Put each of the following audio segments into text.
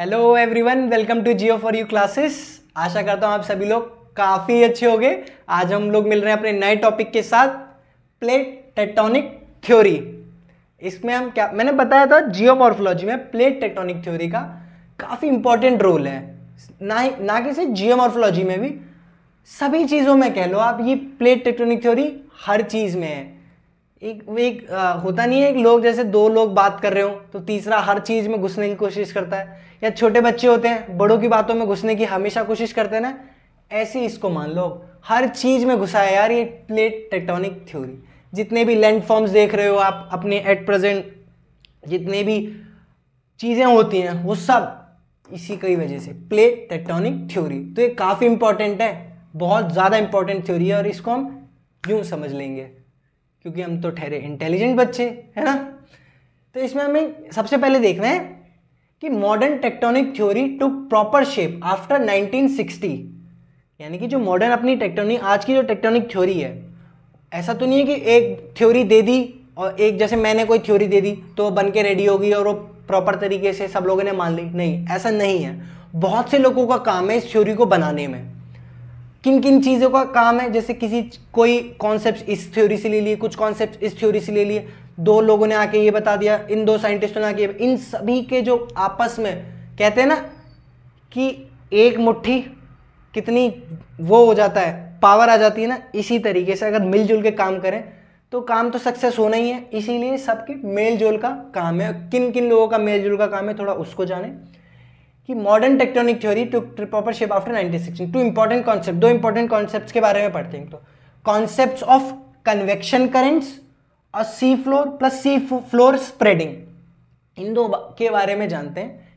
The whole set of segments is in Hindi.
Hello everyone welcome to geo for you classes आशा करता हूँ आप सभी लोग काफ़ी अच्छे हो आज हम लोग मिल रहे हैं अपने नए टॉपिक के साथ प्लेट टेक्टोनिक थ्योरी इसमें हम क्या मैंने बताया था जियोमॉर्फोलॉजी में प्लेट टेक्टोनिक थ्योरी का काफ़ी इंपॉर्टेंट रोल है ना ही ना कि सिर्फ जियोमॉर्फोलॉजी में भी सभी चीज़ों में कह लो आप ये प्लेट टेक्टोनिक थ्योरी हर चीज़ में है एक एक आ, होता नहीं है एक लोग जैसे दो लोग बात कर रहे हो तो तीसरा हर चीज़ में घुसने की कोशिश करता है या छोटे बच्चे होते हैं बड़ों की बातों में घुसने की हमेशा कोशिश करते हैं ना ऐसे इसको मान लो हर चीज़ में घुसा है यार ये प्लेट टेक्टोनिक थ्योरी जितने भी लैंड फॉर्म्स देख रहे हो आप अपने एट प्रेजेंट जितने भी चीज़ें होती हैं वो सब इसी कई वजह से प्लेट टेक्टोनिक थ्योरी तो ये काफ़ी इंपॉर्टेंट है बहुत ज़्यादा इंपॉर्टेंट थ्योरी है और इसको हम यूँ समझ लेंगे क्योंकि हम तो ठहरे इंटेलिजेंट बच्चे है ना तो इसमें हमें सबसे पहले देखना है कि modern tectonic theory to proper shape after 1960 यानी कि जो मॉडर्न अपनी टेक्टोनिक आज की जो टेक्टोनिक थ्योरी है ऐसा तो नहीं है कि एक थ्योरी दे दी और एक जैसे मैंने कोई थ्योरी दे दी तो वो बन के रेडी होगी और वो प्रॉपर तरीके से सब लोगों ने मान ली नहीं ऐसा नहीं है बहुत से लोगों का काम है इस थ्योरी को बनाने में किन किन चीज़ों का काम है जैसे किसी कोई कॉन्सेप्ट इस थ्योरी से ले लिए कुछ कॉन्सेप्ट इस थ्योरी से ले लिए दो लोगों ने आके ये बता दिया इन दो साइंटिस्टों ने आके इन सभी के जो आपस में कहते हैं ना कि एक मुट्ठी कितनी वो हो जाता है पावर आ जाती है ना इसी तरीके से अगर मिलजुल के काम करें तो काम तो सक्सेस होना ही है इसीलिए सबके मेल जोल का काम है किन किन लोगों का मेल जोल का काम है थोड़ा उसको जाने कि modern tectonic theory to proper shape after sixteen to important concept दो इंपॉर्टेंट कॉन्सेप्ट के बारे में पढ़ते हैं तो कॉन्सेप्ट ऑफ कन्वेक्शन करेंट्स और sea floor plus sea floor spreading इन दो के बारे में जानते हैं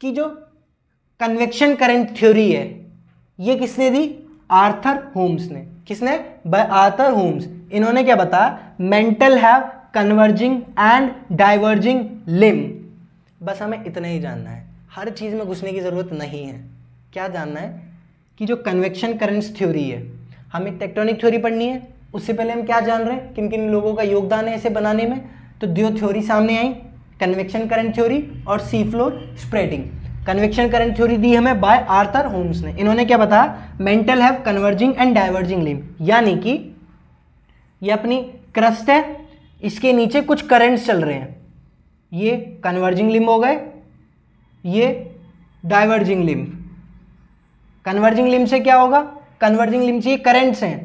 कि जो कन्वेक्शन करंट थ्योरी है ये किसने दी आर्थर होम्स ने किसने आर्थर होम्स इन्होंने क्या बताया mantle have converging and diverging limb बस हमें इतना ही जानना है हर चीज़ में घुसने की ज़रूरत नहीं है क्या जानना है कि जो कन्वेक्शन करेंट्स थ्योरी है हमें टेक्टोनिक थ्योरी पढ़नी है उससे पहले हम क्या जान रहे हैं किन किन लोगों का योगदान है इसे बनाने में तो दो थ्योरी सामने आई कन्वेक्शन करंट थ्योरी और sea floor spreading convection current theory दी हमें बाय आर्थर होम्स ने इन्होंने क्या बताया mantle have converging and diverging limb यानी कि ये अपनी क्रस्ट है इसके नीचे कुछ करंट्स चल रहे हैं ये कन्वर्जिंग लिम्ब हो गए ये डाइवर्जिंग लिम्फ कन्वर्जिंग लिम्ब से क्या होगा कन्वर्जिंग लिम्ब से ये करेंट्स हैं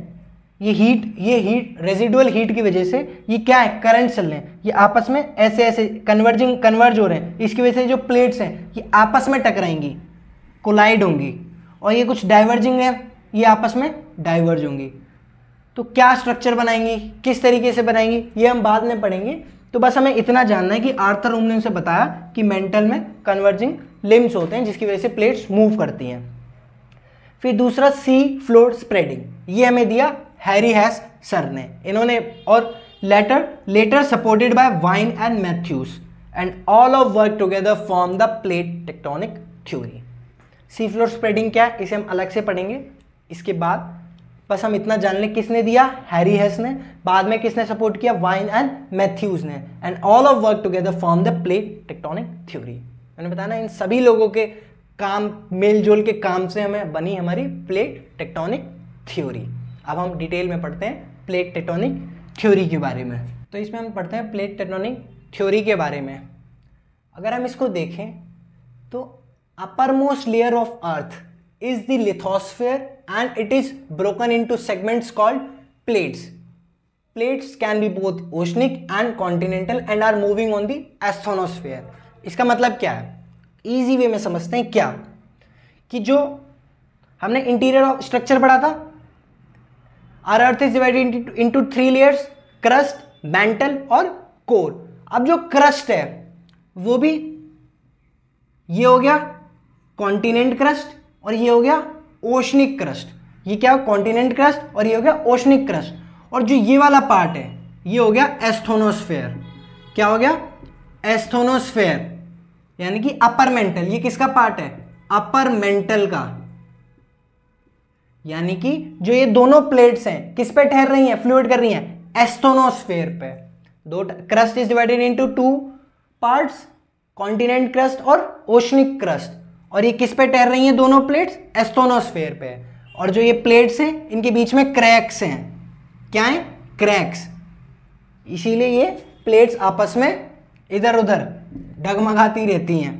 ये हीट ये हीट रेजिडुअल हीट की वजह से ये क्या है करंट चल रहे हैं ये आपस में ऐसे ऐसे कन्वर्जिंग कन्वर्ज हो रहे हैं इसकी वजह से जो प्लेट्स हैं ये आपस में टकराएंगी कोलाइड होंगी और ये कुछ डाइवर्जिंग है ये आपस में डाइवर्ज होंगी तो क्या स्ट्रक्चर बनाएंगी किस तरीके से बनाएंगी ये हम बाद में पढ़ेंगे तो बस हमें इतना जानना है कि आर्थर रूम ने उसे बताया कि मेंटल में कन्वर्जिंग लिम्स होते हैं जिसकी वजह से प्लेट्स मूव करती हैं फिर दूसरा सी फ्लोर स्प्रेडिंग ये हमें दिया हैरी हैस सर ने इन्होंने और later later supported by Vine and Matthews and all of work together form the plate tectonic theory sea floor spreading क्या है इसे हम अलग से पढ़ेंगे इसके बाद बस हम इतना जान लें किसने दिया हैरी हेस ने बाद में किसने सपोर्ट किया वाइन एंड मैथ्यूज ने and all of work together form the plate tectonic theory मैंने बताया ना इन सभी लोगों के काम मेल जोल के काम से हमें बनी हमारी प्लेट टेक्टोनिक थ्योरी अब हम डिटेल में पढ़ते हैं प्लेट टेक्टोनिक थ्योरी के बारे में तो इसमें हम पढ़ते हैं प्लेट टेक्टोनिक थ्योरी के बारे में अगर हम इसको देखें तो upper most layer of earth is the lithosphere and it is broken into segments called plates. Plates can be both oceanic and continental and are moving on the asthenosphere. इसका मतलब क्या है ईजी वे में समझते हैं क्या कि जो हमने इंटीरियर ऑफ स्ट्रक्चर पढ़ा था our earth is divided into three layers crust mantle और कोर अब जो क्रस्ट है वो भी ये हो गया कॉन्टिनेंट क्रस्ट और ये हो गया ओशनिक क्रस्ट ये क्या हो कॉन्टिनेंट क्रस्ट और ये हो गया ओशनिक क्रस्ट और जो ये वाला पार्ट है ये हो गया एस्थोनोस्फेयर क्या हो गया एस्थोनोस्फेयर यानी कि अपर मेंटल ये किसका पार्ट है अपर मेंटल का यानी कि जो ये दोनों प्लेट्स हैं किस पे ठहर रही हैं फ्लूड कर रही हैं एस्थोनोस्फेयर पे दो crust is divided into two parts continent crust और ओशनिक क्रस्ट और ये किस पे टहर रही हैं दोनों प्लेट्स एस्टोनोस्फेयर पे और जो ये प्लेट्स हैं इनके बीच में क्रैक्स हैं क्या हैं क्रैक्स इसीलिए ये प्लेट्स आपस में इधर उधर डगमगाती रहती हैं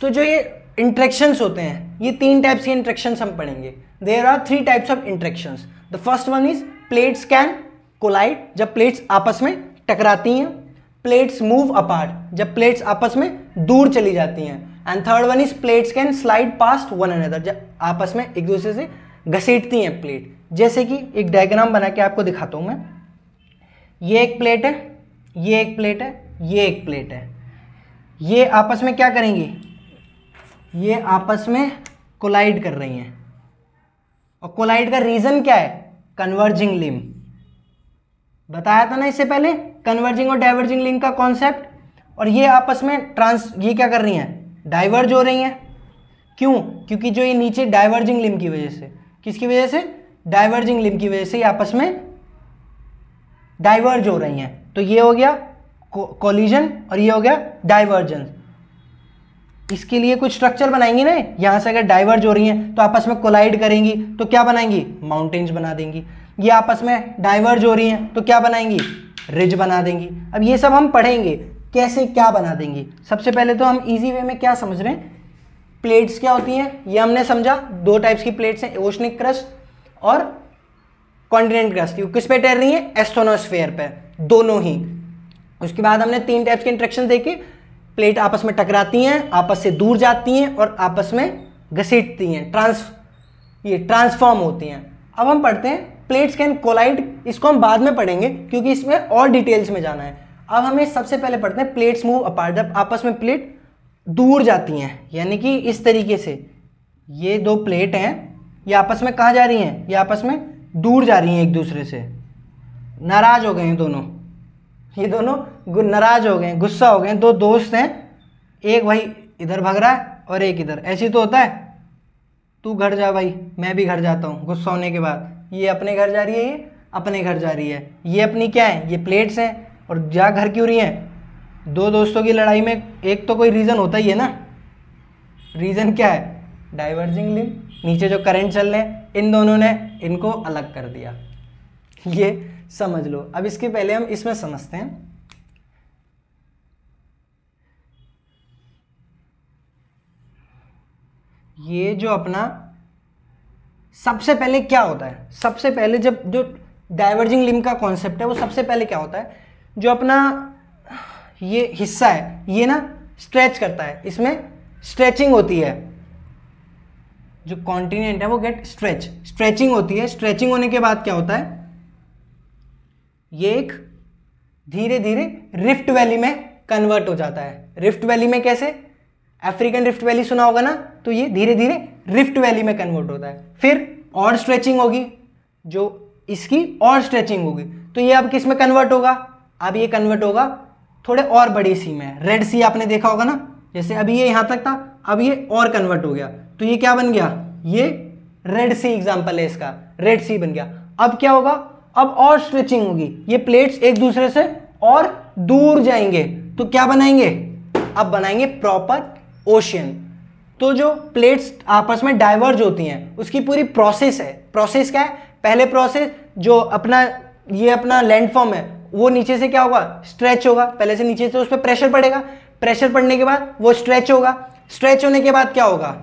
तो जो ये इंट्रेक्शन होते हैं ये तीन टाइप्स के इंट्रेक्शन हम पढ़ेंगे there are three types of interaction the first one is plates can collide जब प्लेट्स आपस में टकराती हैं प्लेट्स मूव अपार्ट जब प्लेट्स आपस में दूर चली जाती हैं and third one is plates can slide past one another जब आपस में एक दूसरे से घसीटती हैं प्लेट जैसे कि एक डायग्राम बना के आपको दिखाता हूँ मैं ये एक प्लेट है ये एक प्लेट है ये एक प्लेट है ये आपस में क्या करेंगी ये आपस में कोलाइड कर रही हैं और कोलाइड का रीज़न क्या है कन्वर्जिंग लिम बताया था ना इससे पहले कन्वर्जिंग और डाइवर्जिंग लिंक का कॉन्सेप्ट और ये आपस में ट्रांस ये क्या कर रही हैं डाइवर्ज हो रही हैं क्यों क्योंकि जो ये नीचे डाइवर्जिंग लिम की वजह से किसकी वजह से डाइवर्जिंग लिम की वजह से ये आपस में डाइवर्ज हो रही हैं तो ये हो गया कॉलिजन और ये हो गया डाइवर्जेंस इसके लिए कुछ स्ट्रक्चर बनाएंगी ना यहाँ से अगर डाइवर्ज हो रही हैं तो आपस में कोलाइड करेंगी तो क्या बनाएंगी माउंटेन्स बना देंगी ये आपस में डाइवर्ज हो रही हैं तो क्या बनाएंगी रिज बना देंगी अब ये सब हम पढ़ेंगे कैसे क्या बना देंगे सबसे पहले तो हम इजी वे में क्या समझ रहे हैं प्लेट्स क्या होती हैं ये हमने समझा दो टाइप्स की प्लेट्स हैं ओशनिक क्रस्ट और कॉन्टिनेंट क्रस्ट ये किस पे टहर रही है एस्ट्रोनोस्फेयर पे दोनों ही उसके बाद हमने तीन टाइप्स के इंट्रेक्शन देखे प्लेट आपस में टकराती हैं आपस से दूर जाती हैं और आपस में घसीटती हैं ट्रांस ये ट्रांसफॉर्म होती हैं अब हम पढ़ते हैं प्लेट्स कैन कोलाइड इसको हम बाद में पढ़ेंगे क्योंकि इसमें और डिटेल्स में जाना है अब हमें सबसे पहले पढ़ते हैं प्लेट्स मूव अपार्ट जब आपस में प्लेट दूर जाती हैं यानी कि इस तरीके से ये दो प्लेट हैं ये आपस में कहाँ जा रही हैं ये आपस में दूर जा रही हैं एक दूसरे से नाराज हो गए हैं दोनों ये दोनों नाराज हो गए हैं गुस्सा हो गए हैं दो दोस्त हैं एक भाई इधर भाग रहा है और एक इधर ऐसे तो होता है तू घर जा भाई मैं भी घर जाता हूँ गुस्सा होने के बाद ये अपने घर जा रही है ये अपने घर जा रही है ये अपनी क्या है ये प्लेट्स हैं और जा घर क्यों रही हैं दो दोस्तों की लड़ाई में एक तो कोई रीज़न होता ही है ना रीज़न क्या है डाइवर्जिंग लिम नीचे जो करंट चल रहे हैं इन दोनों ने इनको अलग कर दिया ये समझ लो अब इसके पहले हम इसमें समझते हैं ये जो अपना सबसे पहले क्या होता है सबसे पहले जब जो डाइवर्जिंग लिम का कॉन्सेप्ट है वो सबसे पहले क्या होता है जो अपना ये हिस्सा है ये ना स्ट्रेच करता है इसमें स्ट्रेचिंग होती है जो कॉन्टिनेंट है वो गेट स्ट्रेच स्ट्रेचिंग होती है स्ट्रेचिंग होने के बाद क्या होता है ये एक धीरे धीरे रिफ्ट वैली में कन्वर्ट हो जाता है रिफ्ट वैली में कैसे अफ्रीकन रिफ्ट वैली सुना होगा ना तो ये धीरे धीरे रिफ्ट वैली में कन्वर्ट होता है फिर और स्ट्रेचिंग होगी जो इसकी और स्ट्रेचिंग होगी तो ये अब किस में कन्वर्ट होगा अब ये कन्वर्ट होगा थोड़े और बड़ी सी में रेड सी आपने देखा होगा ना जैसे अभी ये यहां तक था अब ये और कन्वर्ट हो गया तो ये क्या बन गया ये रेड सी एग्जाम्पल है इसका रेड सी बन गया अब क्या होगा अब और स्ट्रेचिंग होगी ये प्लेट्स एक दूसरे से और दूर जाएंगे तो क्या बनाएंगे अब बनाएंगे प्रॉपर ओशियन तो जो प्लेट्स आपस में डाइवर्ज होती हैं उसकी पूरी प्रोसेस है प्रोसेस क्या है पहले प्रोसेस जो अपना ये अपना लैंडफॉर्म है वो नीचे से क्या होगा स्ट्रेच होगा पहले से नीचे से उस पर प्रेशर पड़ेगा प्रेशर पड़ने के बाद वो स्ट्रेच होगा स्ट्रेच होने के बाद क्या होगा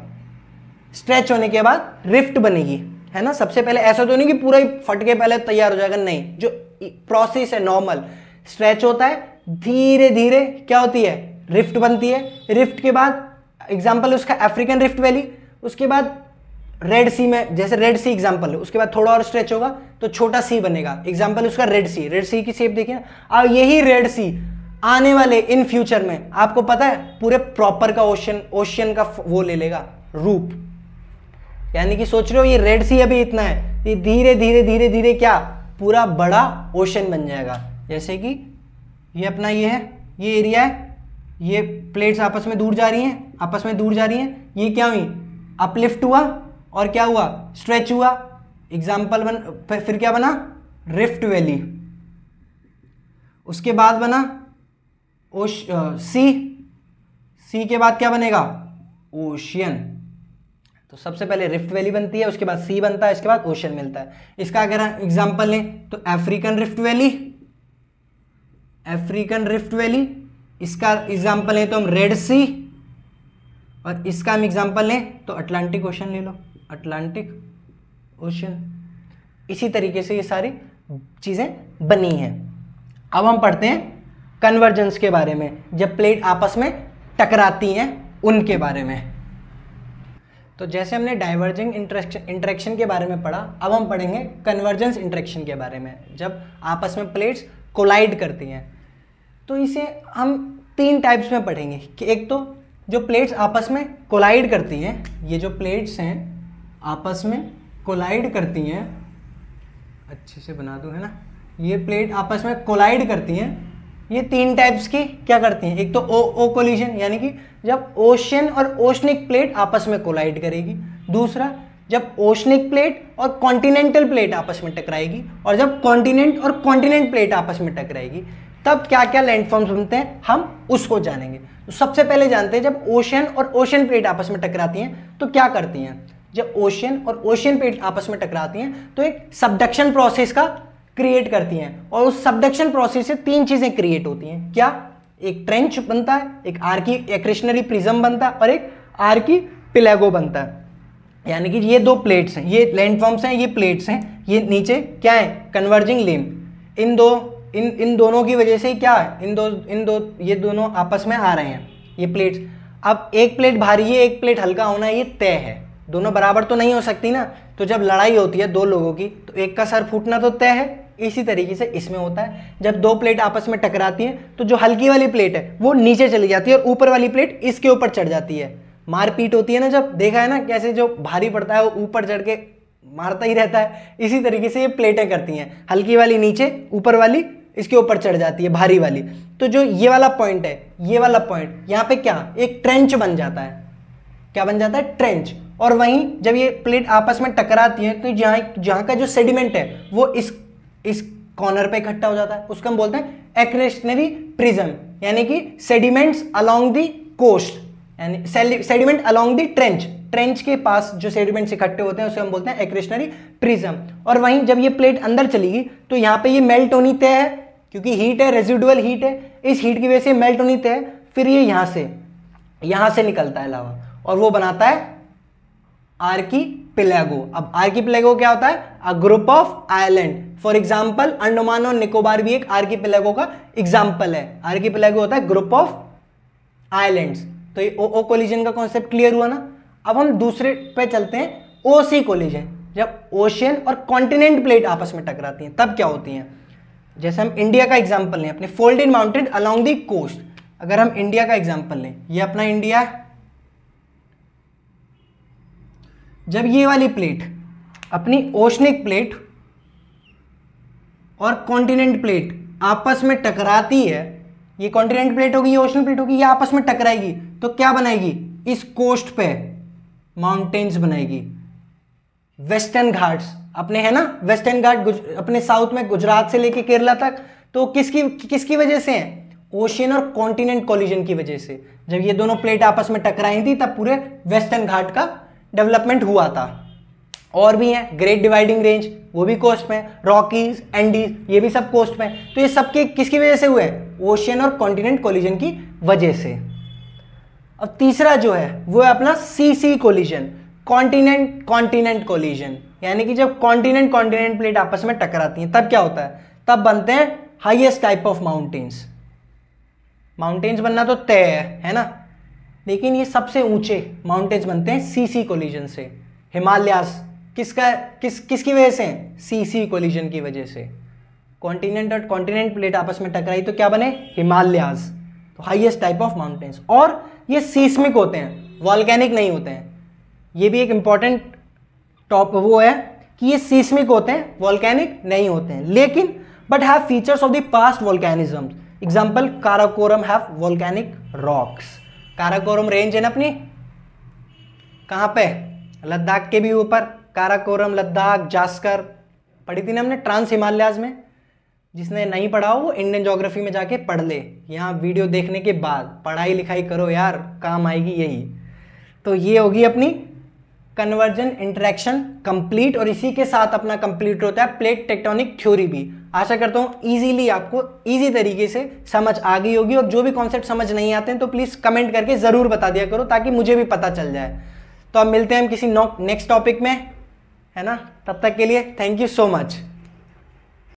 स्ट्रेच होने के बाद रिफ्ट बनेगी है ना सबसे पहले ऐसा तो नहीं कि पूरा ही फट के पहले तैयार हो जाएगा नहीं जो प्रोसेस है नॉर्मल स्ट्रेच होता है धीरे धीरे क्या होती है रिफ्ट बनती है रिफ्ट के बाद एग्जाम्पल उसका अफ्रीकन रिफ्ट वैली उसके बाद रेड सी में जैसे रेड सी एग्जाम्पल है उसके बाद थोड़ा और स्ट्रेच होगा तो छोटा सी बनेगा एग्जाम्पल उसका रेड सी रेड सी की शेप देखिए अब यही रेड सी आने वाले इन फ्यूचर में आपको पता है पूरे प्रॉपर का ओशन ओशियन का वो ले लेगा रूप यानी कि सोच रहे हो ये रेड सी अभी इतना है ये धीरे धीरे धीरे धीरे क्या पूरा बड़ा ओशन बन जाएगा जैसे कि ये अपना ये है ये एरिया है ये प्लेट्स आपस में दूर जा रही हैं आपस में दूर जा रही हैं ये क्या हुई अपलिफ्ट हुआ और क्या हुआ स्ट्रेच हुआ एग्जाम्पल बन फिर क्या बना रिफ्ट वैली उसके बाद बना ओश सी सी के बाद क्या बनेगा ओशियन तो सबसे पहले रिफ्ट वैली बनती है उसके बाद सी बनता है इसके बाद ओशन मिलता है इसका अगर हम एग्जाम्पल लें तो African rift valley African rift valley इसका एग्जाम्पल लें तो हम रेड सी और इसका हम एग्जाम्पल लें तो अटलांटिक ओशन ले लो अटलांटिक ओशन इसी तरीके से ये सारी चीज़ें बनी हैं अब हम पढ़ते हैं कन्वर्जेंस के बारे में जब प्लेट आपस में टकराती हैं उनके बारे में तो जैसे हमने डाइवर्जिंग इंटरेक्शन इंटरेक्शन के बारे में पढ़ा अब हम पढ़ेंगे कन्वर्जेंस इंटरेक्शन के बारे में जब आपस में प्लेट्स कोलाइड करती हैं तो इसे हम तीन टाइप्स में पढ़ेंगे कि एक तो जो प्लेट्स आपस में कोलाइड करती हैं ये जो प्लेट्स हैं आपस में कोलाइड करती हैं अच्छे से बना दूँ है ना ये प्लेट आपस में कोलाइड करती हैं ये तीन टाइप्स की क्या करती हैं एक तो ओ ओ कोलिजन यानी कि जब ओशन और ओशनिक प्लेट आपस में कोलाइड करेगी दूसरा जब ओशनिक प्लेट और कॉन्टिनेंटल प्लेट आपस में टकराएगी और जब कॉन्टिनेंट और कॉन्टिनेंट प्लेट आपस में टकराएगी तब क्या क्या लैंडफॉर्म्स बनते हैं हम उसको जानेंगे तो सबसे पहले जानते हैं जब ओशन और ओशन प्लेट आपस में टकराती हैं तो क्या करती हैं जब ओशन और ओशन प्लेट आपस में टकराती हैं तो एक सबडक्शन प्रोसेस का क्रिएट करती हैं और उस सबडक्शन प्रोसेस से तीन चीज़ें क्रिएट होती हैं क्या एक ट्रेंच बनता है एक आर्की एक प्रिज्म बनता है और एक आर्की पिलेगो बनता है यानी कि ये दो प्लेट्स हैं ये लैंडफॉर्म्स हैं ये प्लेट्स हैं ये नीचे क्या है कन्वर्जिंग लेम इन दो इन इन दोनों की वजह से ही क्या है इन दो इन दो ये दोनों आपस में आ रहे हैं ये प्लेट्स अब एक प्लेट भारी है एक प्लेट हल्का होना ये तय है दोनों बराबर तो नहीं हो सकती ना तो जब लड़ाई होती है दो लोगों की तो एक का सर फूटना तो तय है इसी तरीके से इसमें होता है जब दो प्लेट आपस में टकराती हैं तो जो हल्की वाली प्लेट है वो नीचे चली जाती है और ऊपर वाली प्लेट इसके ऊपर चढ़ जाती है मारपीट होती है ना जब देखा है ना कैसे जो भारी पड़ता है वो ऊपर चढ़ के मारता ही रहता है इसी तरीके से ये प्लेटें करती हैं हल्की वाली नीचे ऊपर वाली इसके ऊपर चढ़ जाती है भारी वाली तो जो ये वाला पॉइंट है ये वाला पॉइंट यहाँ पे क्या एक ट्रेंच बन जाता है क्या बन जाता है ट्रेंच और वहीं जब ये प्लेट आपस में टकराती है तो जहाँ जहाँ का जो सेडिमेंट है वो इस इस कॉर्नर पे इकट्ठा हो जाता है उसको हम बोलते हैं एक्रेशनरी प्रिज्म यानी कि सेडिमेंट्स अलोंग दी कोस्ट यानी sediment along the trench trench के पास जो सेडिमेंट्स इकट्ठे होते हैं उसे हम बोलते हैं एक्रेशनरी प्रिज्म और वहीं जब ये प्लेट अंदर चलेगी तो यहाँ पे ये मेल्ट होनी तय है क्योंकि हीट है रेजिडुअल हीट है इस हीट की वजह से मेल्ट होनी तय फिर ये यहाँ से यहाँ से निकलता है लावा और वो बनाता है आर्की पिलेगो अब आर्की पिलेगो क्या होता है a group of island for example Andaman और निकोबार भी एक आर्की पिलेगो का एग्जाम्पल है आर्की पिलेगो होता है ग्रुप ऑफ आयलैंड तो ये ओ ओ कोलिजन का कॉन्सेप्ट क्लियर हुआ ना अब हम दूसरे पे चलते हैं ओ सी कोलिजन जब ओशियन और कॉन्टिनेंट प्लेट आपस में टकराती हैं तब क्या होती हैं जैसे हम इंडिया का एग्जाम्पल लें अपने fold in mounted along the coast अगर हम इंडिया का एग्जाम्पल लें ये अपना इंडिया है जब ये वाली प्लेट अपनी ओशनिक प्लेट और कॉन्टिनेंट प्लेट आपस में टकराती है ये कॉन्टिनेंट प्लेट होगी ये ओशनल प्लेट होगी ये आपस में टकराएगी तो क्या बनाएगी इस कोस्ट पे माउंटेन्स बनाएगी वेस्टर्न घाट्स अपने है ना वेस्टर्न घाट अपने साउथ में गुजरात से लेके केरला तक तो किसकी किसकी वजह से है ओशियन और कॉन्टिनेंट कॉलिजन की वजह से जब ये दोनों प्लेट आपस में टकराई थी तब पूरे वेस्टर्न घाट का डेवलपमेंट हुआ था और भी हैं ग्रेट डिवाइडिंग रेंज वो भी कोस्ट में रॉकीज एंडीज ये भी सब कोस्ट में तो ये सबके किसकी वजह से हुए ओशियन और कॉन्टिनेंट कोलिजन की वजह से अब तीसरा जो है वो है अपना C C collision continent continent collision यानी कि जब कॉन्टिनेंट कॉन्टिनेंट प्लेट आपस में टकराती हैं तब क्या होता है तब बनते हैं highest type of mountains mountains बनना तो तय है है ना लेकिन ये सबसे ऊंचे माउंटेन्स बनते हैं सी सी कोलिजन से हिमालयास किसका किस किसकी वजह से सीसी कोलिजन की वजह से कॉन्टिनेंट और कॉन्टिनेंट प्लेट आपस में टकराई तो क्या बने हिमालयाज तो हाइएस्ट टाइप ऑफ माउंटेन्स और ये सीस्मिक होते हैं वॉल्केनिक नहीं होते हैं ये भी एक इंपॉर्टेंट टॉप वो है कि ये सीस्मिक होते हैं वॉल्कैनिक नहीं होते हैं लेकिन but have features of the past volcanism example Karakoram have volcanic rocks Karakoram range है ना अपनी कहां पे लद्दाख के भी ऊपर काराकोरम लद्दाख जास्कर पढ़ी थी ना हमने ट्रांस हिमालयाज में जिसने नहीं पढ़ा हो वो इंडियन जोग्राफी में जाके पढ़ ले यहाँ वीडियो देखने के बाद पढ़ाई लिखाई करो यार काम आएगी यही तो ये होगी अपनी कन्वर्जन इंटरेक्शन कंप्लीट और इसी के साथ अपना कंप्लीट होता है प्लेट टेक्टोनिक थ्योरी भी आशा करता हूँ इजीली आपको इजी तरीके से समझ आ गई होगी और जो भी कॉन्सेप्ट समझ नहीं आते हैं तो प्लीज़ कमेंट करके ज़रूर बता दिया करो ताकि मुझे भी पता चल जाए तो अब मिलते हैं हम किसी नेक्स्ट टॉपिक में है ना तब तक के लिए थैंक यू सो मच